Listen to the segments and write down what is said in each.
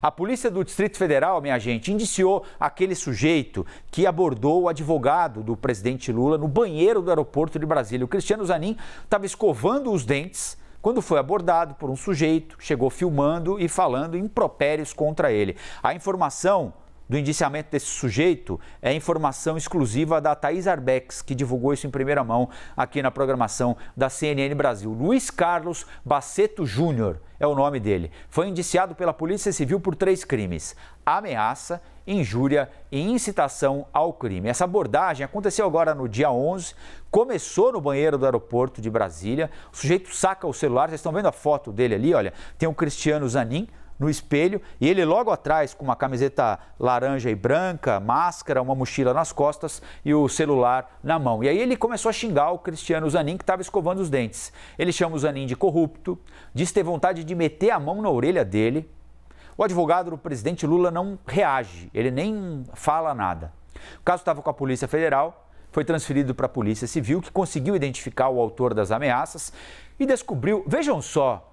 A polícia do Distrito Federal, minha gente, indiciou aquele sujeito que abordou o advogado do presidente Lula no banheiro do aeroporto de Brasília. O Cristiano Zanin estava escovando os dentes quando foi abordado por um sujeito, chegou filmando e falando impropérios contra ele. A informação do indiciamento desse sujeito é informação exclusiva da Thaís Arbex, que divulgou isso em primeira mão aqui na programação da CNN Brasil. Luiz Carlos Baceto Júnior é o nome dele. Foi indiciado pela Polícia Civil por três crimes: ameaça, injúria e incitação ao crime. Essa abordagem aconteceu agora no dia 11, começou no banheiro do aeroporto de Brasília. O sujeito saca o celular, vocês estão vendo a foto dele ali, olha, tem o Cristiano Zanin no espelho e ele logo atrás com uma camiseta laranja e branca, máscara, uma mochila nas costas e o celular na mão. E aí ele começou a xingar o Cristiano Zanin que estava escovando os dentes. Ele chama o Zanin de corrupto, diz ter vontade de meter a mão na orelha dele. O advogado do presidente Lula não reage, ele nem fala nada. O caso estava com a Polícia Federal, foi transferido para a Polícia Civil, que conseguiu identificar o autor das ameaças e descobriu, vejam só,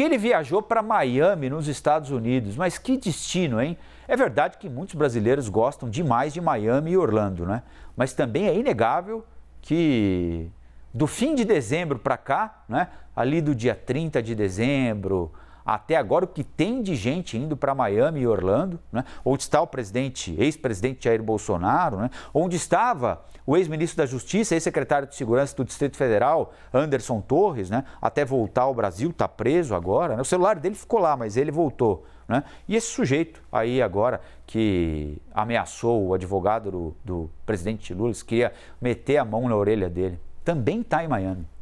que ele viajou para Miami, nos Estados Unidos. Mas que destino, hein? É verdade que muitos brasileiros gostam demais de Miami e Orlando, né? Mas também é inegável que do fim de dezembro para cá, né? Ali do dia 30 de dezembro, até agora o que tem de gente indo para Miami e Orlando, né? onde está o presidente, ex-presidente Jair Bolsonaro, né? onde estava o ex-ministro da Justiça, ex-secretário de Segurança do Distrito Federal, Anderson Torres, né? até voltar ao Brasil, está preso agora. Né? O celular dele ficou lá, mas ele voltou. Né? E esse sujeito aí agora que ameaçou o advogado do, do presidente Lula, que queria meter a mão na orelha dele, também está em Miami.